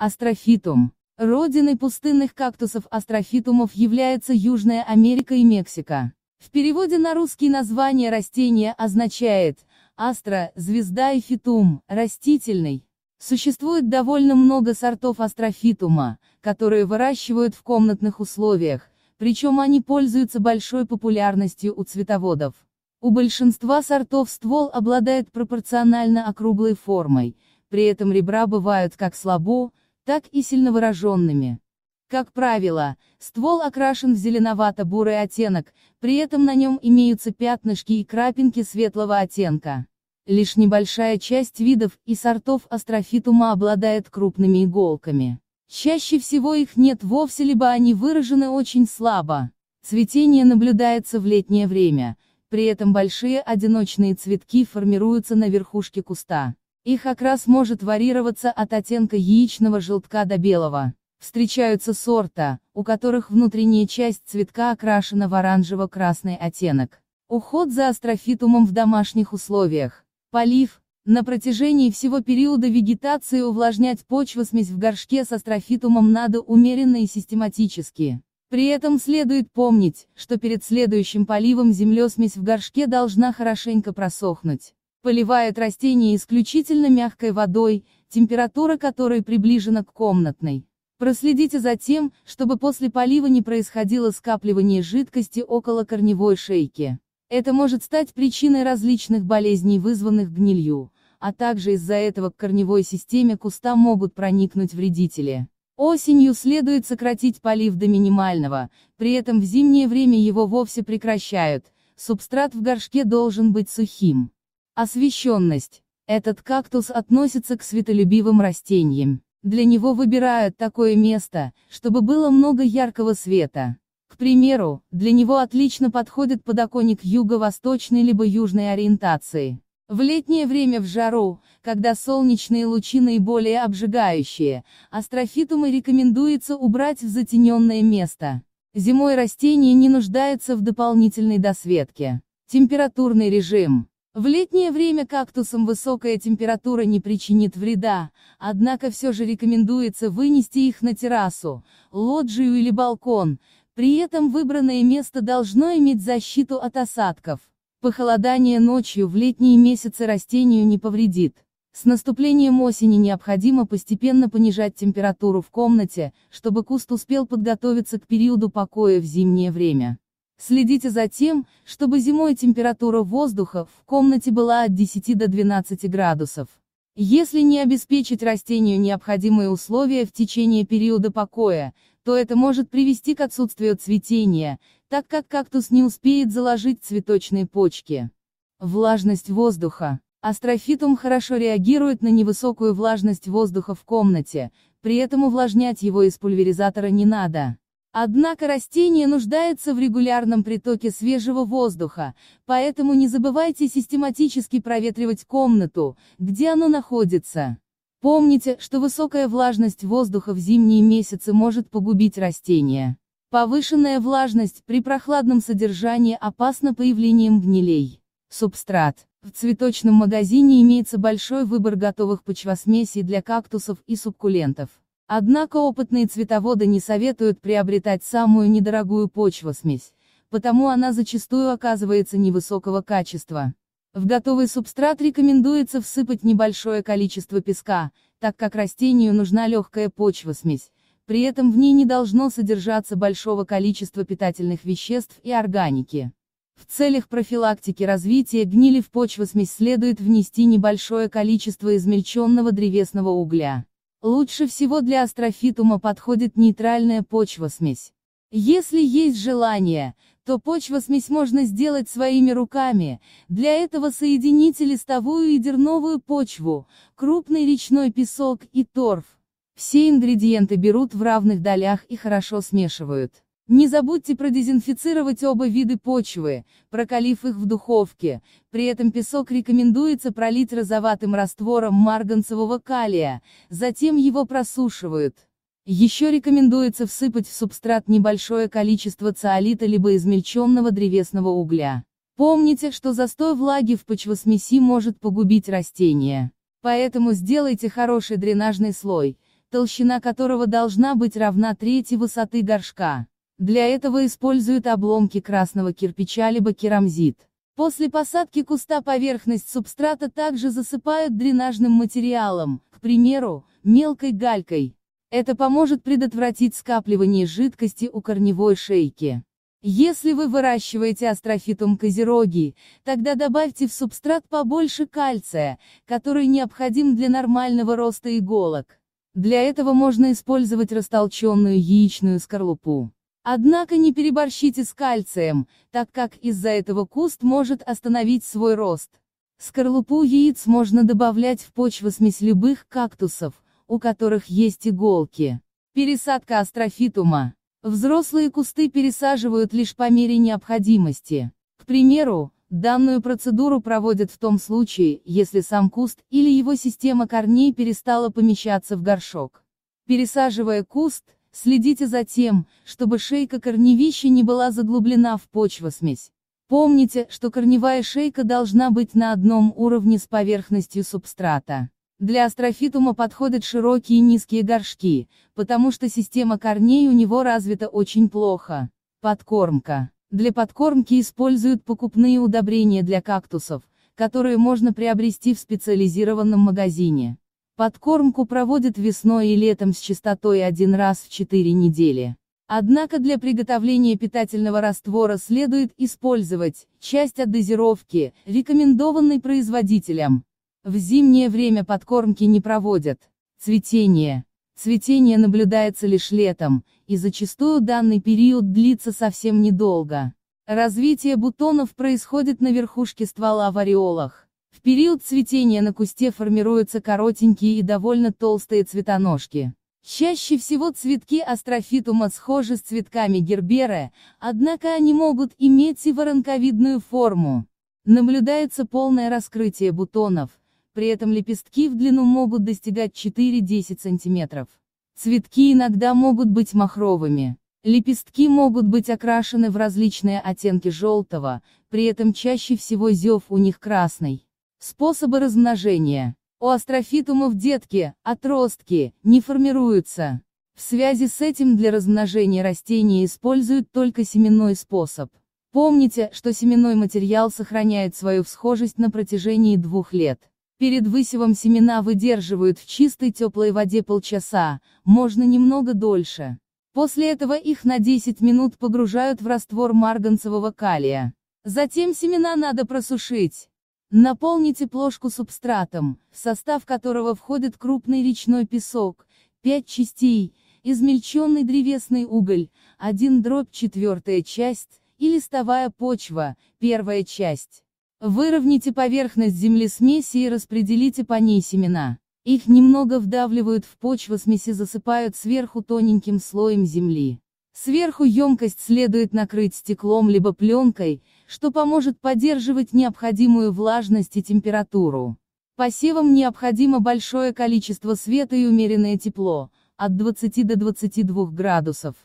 Астрофитум. Родиной пустынных кактусов астрофитумов является Южная Америка и Мексика. В переводе на русский название растения означает «астро» – звезда и фитум – растительный. Существует довольно много сортов астрофитума, которые выращивают в комнатных условиях, причем они пользуются большой популярностью у цветоводов. У большинства сортов ствол обладает пропорционально округлой формой, при этом ребра бывают как слабо, так и сильновыраженными. Как правило, ствол окрашен в зеленовато-бурый оттенок, при этом на нем имеются пятнышки и крапинки светлого оттенка. Лишь небольшая часть видов и сортов астрофитума обладает крупными иголками. Чаще всего их нет вовсе, либо они выражены очень слабо. Цветение наблюдается в летнее время, при этом большие одиночные цветки формируются на верхушке куста. Их окрас может варьироваться от оттенка яичного желтка до белого. Встречаются сорта, у которых внутренняя часть цветка окрашена в оранжево-красный оттенок. Уход за астрофитумом в домашних условиях. Полив. На протяжении всего периода вегетации увлажнять почву смесь в горшке с астрофитумом надо умеренно и систематически. При этом следует помнить, что перед следующим поливом землесмесь в горшке должна хорошенько просохнуть. Поливает растения исключительно мягкой водой, температура которой приближена к комнатной. Проследите за тем, чтобы после полива не происходило скапливание жидкости около корневой шейки. Это может стать причиной различных болезней, вызванных гнилью, а также из-за этого к корневой системе куста могут проникнуть вредители. Осенью следует сократить полив до минимального, при этом в зимнее время его вовсе прекращают, субстрат в горшке должен быть сухим. Освещенность. Этот кактус относится к светолюбивым растениям. Для него выбирают такое место, чтобы было много яркого света. К примеру, для него отлично подходит подоконник юго-восточной либо южной ориентации. В летнее время в жару, когда солнечные лучи наиболее обжигающие, астрофитумы рекомендуется убрать в затененное место. Зимой растение не нуждается в дополнительной досветке. Температурный режим. В летнее время кактусам высокая температура не причинит вреда, однако все же рекомендуется вынести их на террасу, лоджию или балкон, при этом выбранное место должно иметь защиту от осадков. Похолодание ночью в летние месяцы растению не повредит. С наступлением осени необходимо постепенно понижать температуру в комнате, чтобы куст успел подготовиться к периоду покоя в зимнее время. Следите за тем, чтобы зимой температура воздуха в комнате была от 10 до 12 градусов. Если не обеспечить растению необходимые условия в течение периода покоя, то это может привести к отсутствию цветения, так как кактус не успеет заложить цветочные почки. Влажность воздуха. Астрофитум хорошо реагирует на невысокую влажность воздуха в комнате, при этом увлажнять его из пульверизатора не надо. Однако растение нуждается в регулярном притоке свежего воздуха, поэтому не забывайте систематически проветривать комнату, где оно находится. Помните, что высокая влажность воздуха в зимние месяцы может погубить растение. Повышенная влажность при прохладном содержании опасна появлением гнилей. Субстрат. В цветочном магазине имеется большой выбор готовых почвосмесей для кактусов и суккулентов. Однако опытные цветоводы не советуют приобретать самую недорогую почвосмесь, потому она зачастую оказывается невысокого качества. В готовый субстрат рекомендуется всыпать небольшое количество песка, так как растению нужна легкая почвосмесь, при этом в ней не должно содержаться большого количества питательных веществ и органики. В целях профилактики развития гнили в почвосмесь следует внести небольшое количество измельченного древесного угля. Лучше всего для астрофитума подходит нейтральная почва-смесь. Если есть желание, то почва-смесь можно сделать своими руками, для этого соедините листовую и дерновую почву, крупный речной песок и торф. Все ингредиенты берут в равных долях и хорошо смешивают. Не забудьте продезинфицировать оба вида почвы, прокалив их в духовке, при этом песок рекомендуется пролить розоватым раствором марганцевого калия, затем его просушивают. Еще рекомендуется всыпать в субстрат небольшое количество циолита либо измельченного древесного угля. Помните, что застой влаги в почвосмеси может погубить растение, Поэтому сделайте хороший дренажный слой, толщина которого должна быть равна трети высоты горшка. Для этого используют обломки красного кирпича либо керамзит. После посадки куста поверхность субстрата также засыпают дренажным материалом, к примеру, мелкой галькой. Это поможет предотвратить скапливание жидкости у корневой шейки. Если вы выращиваете астрофитум козероги, тогда добавьте в субстрат побольше кальция, который необходим для нормального роста иголок. Для этого можно использовать растолченную яичную скорлупу. Однако не переборщите с кальцием, так как из-за этого куст может остановить свой рост. Скорлупу яиц можно добавлять в почву почвосмесь любых кактусов, у которых есть иголки. Пересадка астрофитума. Взрослые кусты пересаживают лишь по мере необходимости. К примеру, данную процедуру проводят в том случае, если сам куст или его система корней перестала помещаться в горшок. Пересаживая куст, Следите за тем, чтобы шейка корневища не была заглублена в почвосмесь. Помните, что корневая шейка должна быть на одном уровне с поверхностью субстрата. Для астрофитума подходят широкие низкие горшки, потому что система корней у него развита очень плохо. Подкормка. Для подкормки используют покупные удобрения для кактусов, которые можно приобрести в специализированном магазине. Подкормку проводят весной и летом с частотой один раз в 4 недели. Однако для приготовления питательного раствора следует использовать часть от дозировки, рекомендованной производителем. В зимнее время подкормки не проводят. Цветение. Цветение наблюдается лишь летом, и зачастую данный период длится совсем недолго. Развитие бутонов происходит на верхушке ствола в ореолах. В период цветения на кусте формируются коротенькие и довольно толстые цветоножки. Чаще всего цветки астрофитума схожи с цветками герберы, однако они могут иметь и воронковидную форму. Наблюдается полное раскрытие бутонов, при этом лепестки в длину могут достигать 4-10 см. Цветки иногда могут быть махровыми. Лепестки могут быть окрашены в различные оттенки желтого, при этом чаще всего зев у них красный. Способы размножения. У астрофитумов детки, отростки, не формируются. В связи с этим для размножения растения используют только семенной способ. Помните, что семенной материал сохраняет свою всхожесть на протяжении двух лет. Перед высевом семена выдерживают в чистой теплой воде полчаса, можно немного дольше. После этого их на 10 минут погружают в раствор марганцевого калия. Затем семена надо просушить. Наполните плошку субстратом, в состав которого входит крупный речной песок, 5 частей, измельченный древесный уголь, 1 дробь четвертая часть, и листовая почва, первая часть. Выровняйте поверхность земли смеси и распределите по ней семена. Их немного вдавливают в почву смеси засыпают сверху тоненьким слоем земли. Сверху емкость следует накрыть стеклом либо пленкой, что поможет поддерживать необходимую влажность и температуру. Посевам необходимо большое количество света и умеренное тепло, от 20 до 22 градусов.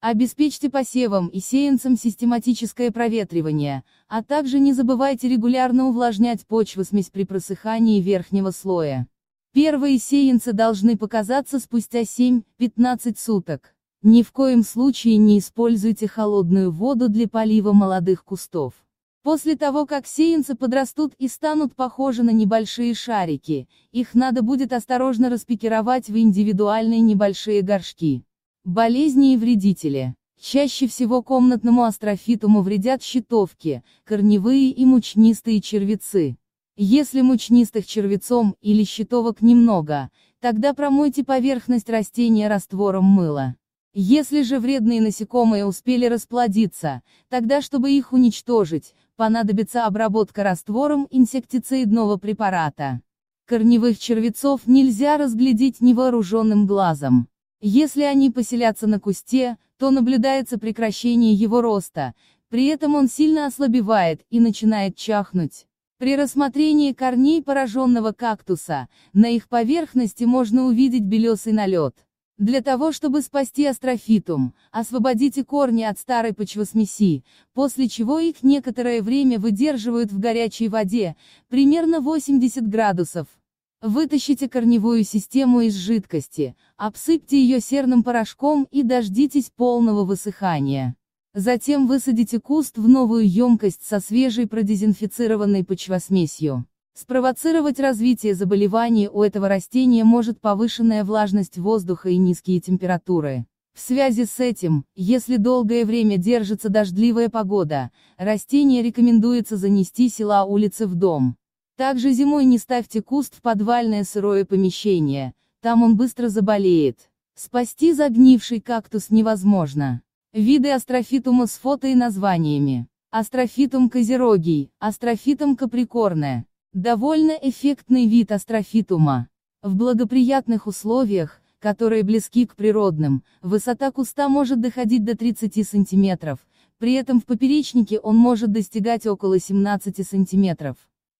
Обеспечьте посевам и сеянцам систематическое проветривание, а также не забывайте регулярно увлажнять почву смесь при просыхании верхнего слоя. Первые сеянцы должны показаться спустя 7-15 суток. Ни в коем случае не используйте холодную воду для полива молодых кустов. После того, как сеянцы подрастут и станут похожи на небольшие шарики, их надо будет осторожно распикировать в индивидуальные небольшие горшки. Болезни и вредители. Чаще всего комнатному астрофитуму вредят щитовки, корневые и мучнистые червецы. Если мучнистых червецом или щитовок немного, тогда промойте поверхность растения раствором мыла. Если же вредные насекомые успели расплодиться, тогда чтобы их уничтожить, понадобится обработка раствором инсектицидного препарата. Корневых червецов нельзя разглядеть невооруженным глазом. Если они поселятся на кусте, то наблюдается прекращение его роста, при этом он сильно ослабевает и начинает чахнуть. При рассмотрении корней пораженного кактуса, на их поверхности можно увидеть белесый налет. Для того, чтобы спасти астрофитум, освободите корни от старой почвосмеси, после чего их некоторое время выдерживают в горячей воде, примерно 80 градусов. Вытащите корневую систему из жидкости, обсыпьте ее серным порошком и дождитесь полного высыхания. Затем высадите куст в новую емкость со свежей продезинфицированной почвосмесью. Спровоцировать развитие заболеваний у этого растения может повышенная влажность воздуха и низкие температуры. В связи с этим, если долгое время держится дождливая погода, растение рекомендуется занести села улицы в дом. Также зимой не ставьте куст в подвальное сырое помещение, там он быстро заболеет. Спасти загнивший кактус невозможно. Виды астрофитума с фото и названиями. Астрофитум козерогий, астрофитум каприкорная. Довольно эффектный вид астрофитума. В благоприятных условиях, которые близки к природным, высота куста может доходить до 30 сантиметров, при этом в поперечнике он может достигать около 17 сантиметров.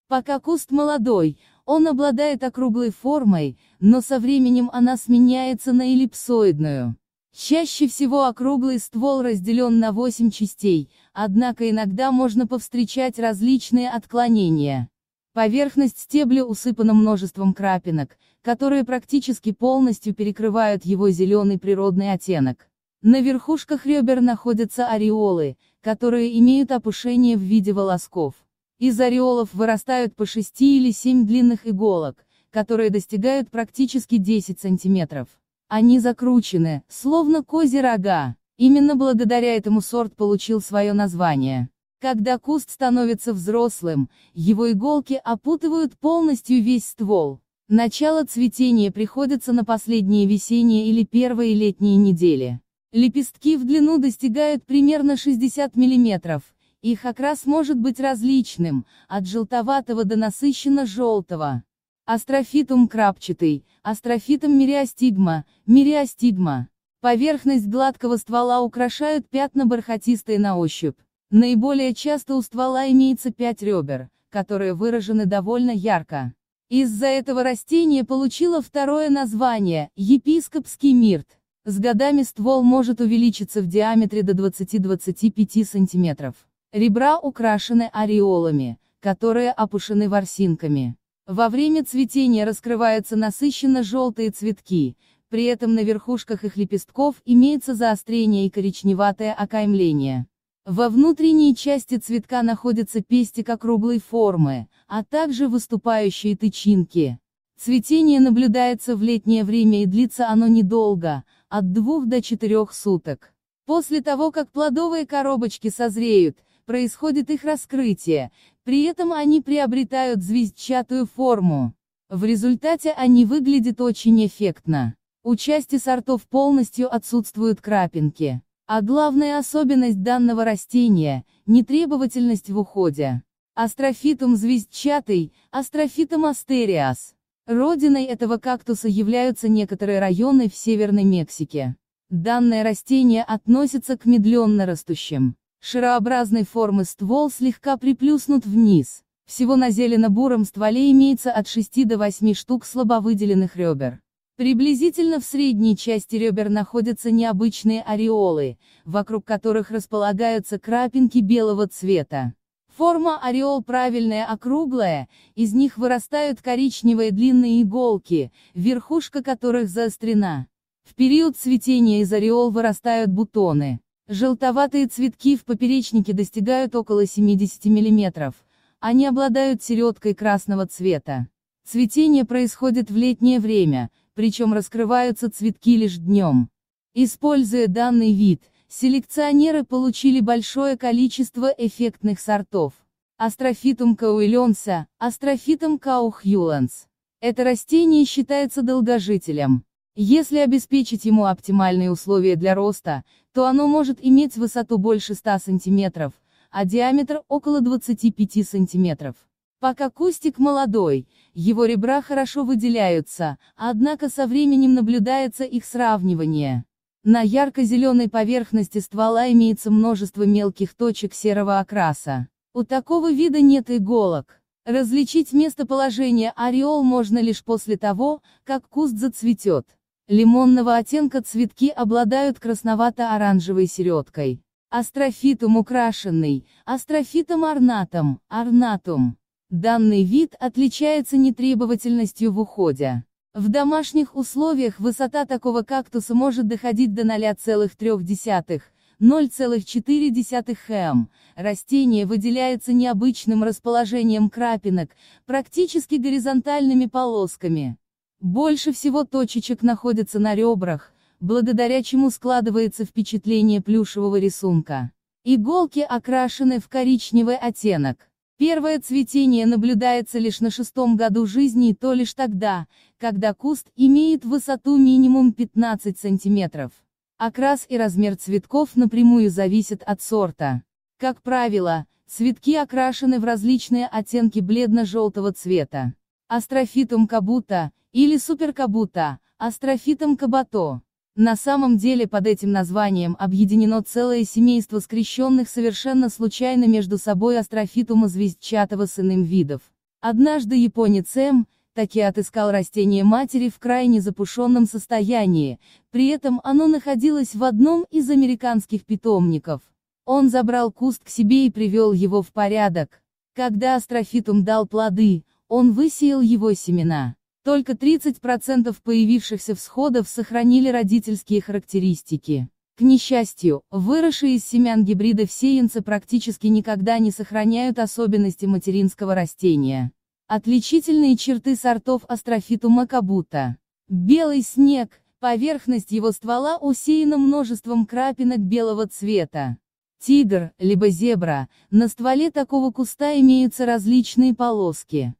Пока куст молодой, он обладает округлой формой, но со временем она сменяется на эллипсоидную. Чаще всего округлый ствол разделен на 8 частей, однако иногда можно повстречать различные отклонения. Поверхность стебля усыпана множеством крапинок, которые практически полностью перекрывают его зеленый природный оттенок. На верхушках ребер находятся ореолы, которые имеют опушение в виде волосков. Из ореолов вырастают по 6 или 7 длинных иголок, которые достигают практически 10 сантиметров. Они закручены, словно козьи рога. Именно благодаря этому сорт получил свое название. Когда куст становится взрослым, его иголки опутывают полностью весь ствол. Начало цветения приходится на последние весенние или первые летние недели. Лепестки в длину достигают примерно 60 мм, их окрас может быть различным, от желтоватого до насыщенно-желтого. Астрофитум крапчатый, астрофитум мириастигма, мириастигма. Поверхность гладкого ствола украшают пятна бархатистые на ощупь. Наиболее часто у ствола имеется пять ребер, которые выражены довольно ярко. Из-за этого растение получило второе название – епископский мирт. С годами ствол может увеличиться в диаметре до 20-25 см. Ребра украшены ореолами, которые опушены ворсинками. Во время цветения раскрываются насыщенно желтые цветки, при этом на верхушках их лепестков имеется заострение и коричневатое окаймление. Во внутренней части цветка находится пестик округлой формы, а также выступающие тычинки. Цветение наблюдается в летнее время и длится оно недолго, от 2 до 4 суток. После того, как плодовые коробочки созреют, происходит их раскрытие, при этом они приобретают звездчатую форму. В результате они выглядят очень эффектно. У части сортов полностью отсутствуют крапинки. А главная особенность данного растения – нетребовательность в уходе. Астрофитум звездчатый, астрофитум астериас. Родиной этого кактуса являются некоторые районы в Северной Мексике. Данное растение относится к медленно растущим. Шарообразной формы ствол слегка приплюснут вниз. Всего на зелено-буром стволе имеется от 6 до 8 штук слабовыделенных ребер. Приблизительно в средней части ребер находятся необычные ореолы, вокруг которых располагаются крапинки белого цвета. Форма ореол правильная округлая, из них вырастают коричневые длинные иголки, верхушка которых заострена. В период цветения из ореол вырастают бутоны. Желтоватые цветки в поперечнике достигают около 70 мм, они обладают середкой красного цвета. Цветение происходит в летнее время – причем раскрываются цветки лишь днем. Используя данный вид, селекционеры получили большое количество эффектных сортов. Астрофитум кауэлонса, астрофитум каухьюланс. Это растение считается долгожителем. Если обеспечить ему оптимальные условия для роста, то оно может иметь высоту больше 100 см, а диаметр около 25 сантиметров. Пока кустик молодой, его ребра хорошо выделяются, однако со временем наблюдается их сравнивание. На ярко-зеленой поверхности ствола имеется множество мелких точек серого окраса. У такого вида нет иголок. Различить местоположение ореол можно лишь после того, как куст зацветет. Лимонного оттенка цветки обладают красновато-оранжевой середкой. Астрофитум украшенный, астрофитом орнатом, орнатум. Данный вид отличается нетребовательностью в уходе. В домашних условиях высота такого кактуса может доходить до 0,3 0,4 м. Растение выделяется необычным расположением крапинок, практически горизонтальными полосками. Больше всего точечек находится на ребрах, благодаря чему складывается впечатление плюшевого рисунка. Иголки окрашены в коричневый оттенок. Первое цветение наблюдается лишь на шестом году жизни и то лишь тогда, когда куст имеет высоту минимум 15 сантиметров. Окрас и размер цветков напрямую зависят от сорта. Как правило, цветки окрашены в различные оттенки бледно-желтого цвета. Астрофитум кабута, или суперкабута, астрофитум кабато. На самом деле под этим названием объединено целое семейство скрещенных совершенно случайно между собой астрофитума звездчатого с иным видов. Однажды японец М. таки отыскал растение матери в крайне запушенном состоянии, при этом оно находилось в одном из американских питомников. Он забрал куст к себе и привел его в порядок. Когда астрофитум дал плоды, он высеял его семена. Только 30% появившихся всходов сохранили родительские характеристики. К несчастью, выросшие из семян гибридов сеянцы практически никогда не сохраняют особенности материнского растения. Отличительные черты сортов астрофитума кабута. Белый снег, поверхность его ствола усеяна множеством крапинок белого цвета. Тигр, либо зебра, на стволе такого куста имеются различные полоски.